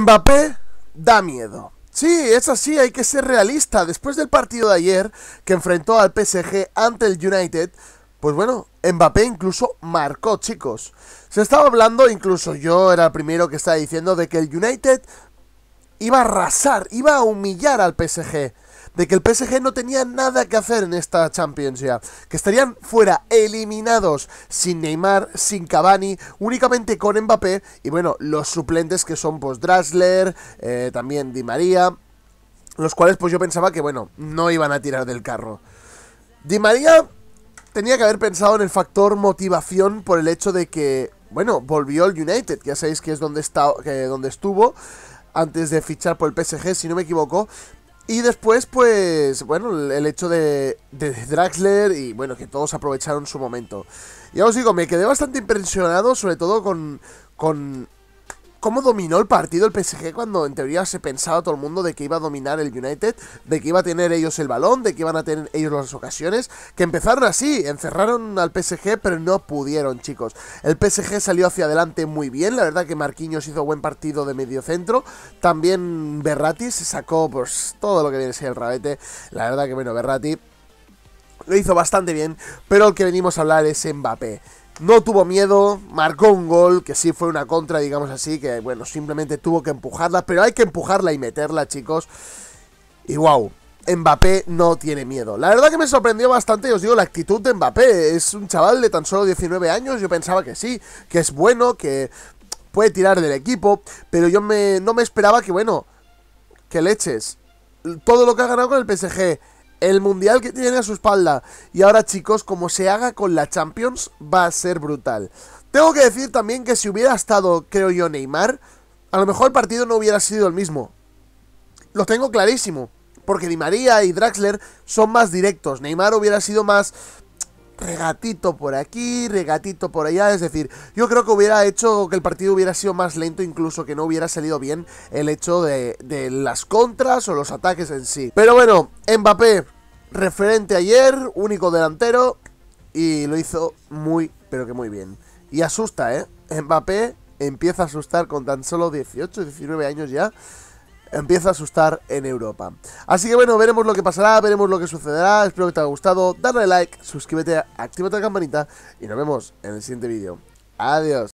Mbappé da miedo. Sí, es así, hay que ser realista. Después del partido de ayer que enfrentó al PSG ante el United, pues bueno, Mbappé incluso marcó, chicos. Se estaba hablando, incluso yo era el primero que estaba diciendo, de que el United iba a arrasar, iba a humillar al PSG de que el PSG no tenía nada que hacer en esta Champions ya, que estarían fuera eliminados sin Neymar, sin Cavani, únicamente con Mbappé y bueno, los suplentes que son pues Drasler, eh, también Di María, los cuales pues yo pensaba que bueno, no iban a tirar del carro. Di María tenía que haber pensado en el factor motivación por el hecho de que, bueno, volvió al United, ya sabéis que es donde, está, donde estuvo antes de fichar por el PSG, si no me equivoco, y después, pues, bueno, el hecho de, de, Draxler y, bueno, que todos aprovecharon su momento. Ya os digo, me quedé bastante impresionado, sobre todo con, con cómo dominó el partido el PSG cuando en teoría se pensaba todo el mundo de que iba a dominar el United, de que iba a tener ellos el balón, de que iban a tener ellos las ocasiones, que empezaron así, encerraron al PSG pero no pudieron chicos. El PSG salió hacia adelante muy bien, la verdad que Marquinhos hizo buen partido de centro. también Berratti se sacó pues todo lo que viene a ser el rabete, la verdad que bueno, Berrati lo hizo bastante bien, pero el que venimos a hablar es Mbappé. No tuvo miedo, marcó un gol, que sí fue una contra, digamos así, que bueno, simplemente tuvo que empujarla, pero hay que empujarla y meterla, chicos. Y wow, Mbappé no tiene miedo. La verdad que me sorprendió bastante, os digo, la actitud de Mbappé. Es un chaval de tan solo 19 años, yo pensaba que sí, que es bueno, que puede tirar del equipo, pero yo me, no me esperaba que, bueno, que leches. Todo lo que ha ganado con el PSG el mundial que tiene a su espalda. Y ahora, chicos, como se haga con la Champions, va a ser brutal. Tengo que decir también que si hubiera estado, creo yo, Neymar, a lo mejor el partido no hubiera sido el mismo. Lo tengo clarísimo. Porque Di María y Draxler son más directos. Neymar hubiera sido más regatito por aquí, regatito por allá, es decir, yo creo que hubiera hecho que el partido hubiera sido más lento, incluso que no hubiera salido bien el hecho de, las contras o los ataques en sí. Pero bueno, Mbappé, referente ayer, único delantero, y lo hizo muy, pero que muy bien. Y asusta, ¿eh? Mbappé empieza a asustar con tan solo 18, 19 años ya empieza a asustar en Europa. Así que bueno, veremos lo que pasará, veremos lo que sucederá. Espero que te haya gustado. Dale like, suscríbete, activa la campanita y nos vemos en el siguiente vídeo. Adiós.